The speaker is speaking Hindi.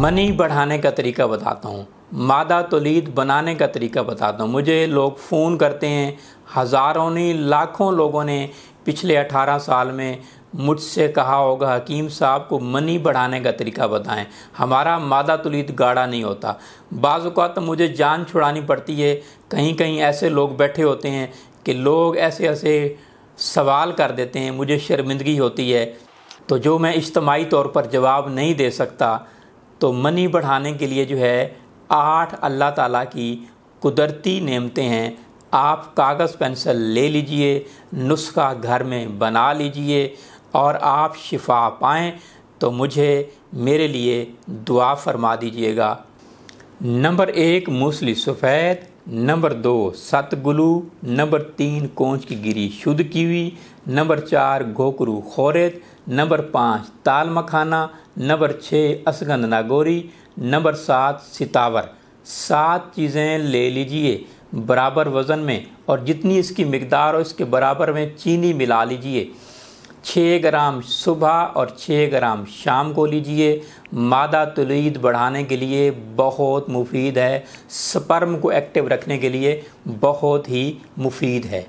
मनी बढ़ाने का तरीका बताता हूँ मादा तोलीद बनाने का तरीका बताता हूँ मुझे लोग फ़ोन करते हैं हज़ारों ने लाखों लोगों ने पिछले 18 साल में मुझसे कहा होगा हकीम साहब को मनी बढ़ाने का तरीका बताएं हमारा मादा तुलीद गाढ़ा नहीं होता बाज़ात तो मुझे जान छुड़ानी पड़ती है कहीं कहीं ऐसे लोग बैठे होते हैं कि लोग ऐसे ऐसे सवाल कर देते हैं मुझे शर्मिंदगी होती है तो जो मैं इज्तमाही तौर पर जवाब नहीं दे सकता तो मनी बढ़ाने के लिए जो है आठ अल्लाह ताला की कुदरती नेमते हैं आप कागज़ पेंसिल ले लीजिए नुस्खा घर में बना लीजिए और आप शिफा पाएँ तो मुझे मेरे लिए दुआ फरमा दीजिएगा नंबर एक मूसली सफ़ेद नंबर दो सतगुलू नंबर तीन कोंच की गिरी शुद्ध कीवी नंबर चार घोकरू खोरेत नंबर पाँच ताल मखाना नंबर छः असगंध नागोरी नंबर सात सितावर सात चीज़ें ले लीजिए बराबर वज़न में और जितनी इसकी मकदार हो इसके बराबर में चीनी मिला लीजिए छः ग्राम सुबह और छः ग्राम शाम को लीजिए मादा तुलीद बढ़ाने के लिए बहुत मुफीद है स्पर्म को एक्टिव रखने के लिए बहुत ही मुफीद है